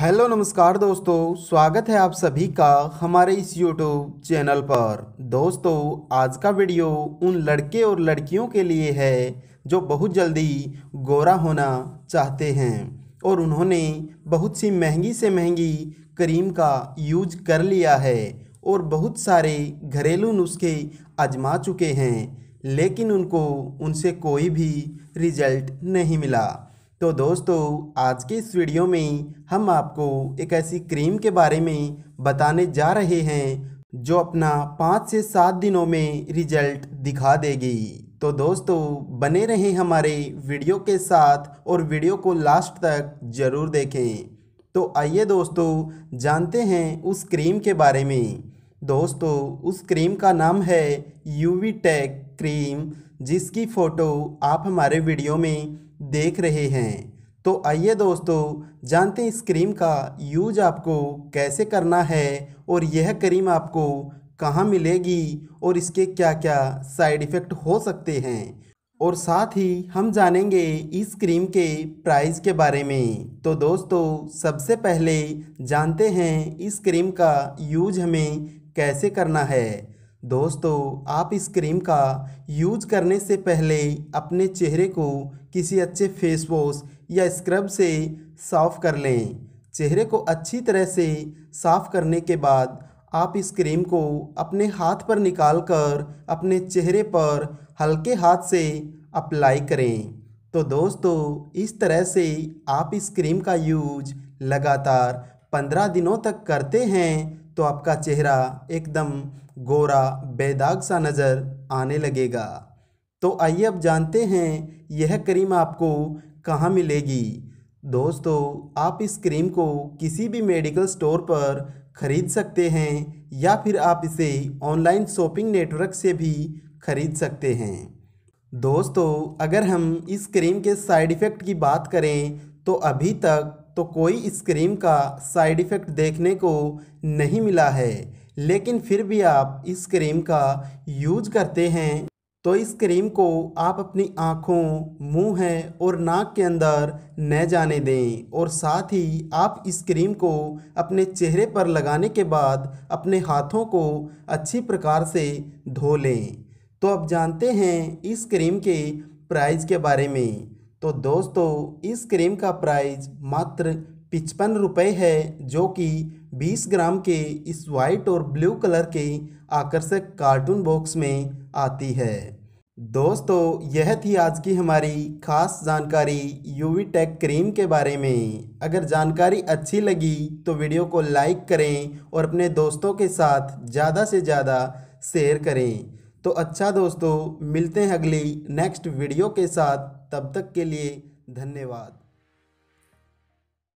hello नमस्कार दोस्तों स्वागत है आप सभी का हमारे इस यूट्यूब चैनल पर दोस्तों आज का वीडियो उन लड़के और लड़कियों के लिए है जो बहुत जल्दी गोरा होना चाहते हैं और उन्होंने बहुत सी महंगी से महंगी क्रीम का यूज कर लिया है और बहुत सारे घरेलू नुस्खे आजमा चुके हैं लेकिन उनको उनसे कोई भी रिजल्ट नहीं मिला तो दोस्तों आज के इस वीडियो में हम आपको एक ऐसी क्रीम के बारे में बताने जा रहे हैं जो अपना पाँच से सात दिनों में रिजल्ट दिखा देगी तो दोस्तों बने रहें हमारे वीडियो के साथ और वीडियो को लास्ट तक ज़रूर देखें तो आइए दोस्तों जानते हैं उस क्रीम के बारे में दोस्तों उस क्रीम का नाम है यूवी टेक क्रीम जिसकी फ़ोटो आप हमारे वीडियो में देख रहे हैं तो आइए दोस्तों जानते हैं इस क्रीम का यूज आपको कैसे करना है और यह क्रीम आपको कहाँ मिलेगी और इसके क्या क्या साइड इफ़ेक्ट हो सकते हैं और साथ ही हम जानेंगे इस क्रीम के प्राइस के बारे में तो दोस्तों सबसे पहले जानते हैं इस क्रीम का यूज हमें कैसे करना है दोस्तों आप इस क्रीम का यूज करने से पहले अपने चेहरे को किसी अच्छे फेस वॉश या स्क्रब से साफ़ कर लें चेहरे को अच्छी तरह से साफ़ करने के बाद आप इस क्रीम को अपने हाथ पर निकाल कर अपने चेहरे पर हल्के हाथ से अप्लाई करें तो दोस्तों इस तरह से आप इस क्रीम का यूज लगातार पंद्रह दिनों तक करते हैं तो आपका चेहरा एकदम गोरा बेदाग सा नज़र आने लगेगा तो आइए अब जानते हैं यह क्रीम आपको कहाँ मिलेगी दोस्तों आप इस क्रीम को किसी भी मेडिकल स्टोर पर ख़रीद सकते हैं या फिर आप इसे ऑनलाइन शॉपिंग नेटवर्क से भी ख़रीद सकते हैं दोस्तों अगर हम इस क्रीम के साइड इफ़ेक्ट की बात करें तो अभी तक तो कोई इस क्रीम का साइड इफ़ेक्ट देखने को नहीं मिला है लेकिन फिर भी आप इस क्रीम का यूज करते हैं तो इस क्रीम को आप अपनी आँखों मुंह है और नाक के अंदर न जाने दें और साथ ही आप इस क्रीम को अपने चेहरे पर लगाने के बाद अपने हाथों को अच्छी प्रकार से धो लें तो अब जानते हैं इस क्रीम के प्राइस के बारे में तो दोस्तों इस क्रीम का प्राइस मात्र पिचपन रुपये है जो कि 20 ग्राम के इस वाइट और ब्लू कलर के आकर्षक कार्टून बॉक्स में आती है दोस्तों यह थी आज की हमारी खास जानकारी यूवी टेक क्रीम के बारे में अगर जानकारी अच्छी लगी तो वीडियो को लाइक करें और अपने दोस्तों के साथ ज़्यादा से ज़्यादा शेयर करें तो अच्छा दोस्तों मिलते हैं अगली नेक्स्ट वीडियो के साथ तब तक के लिए धन्यवाद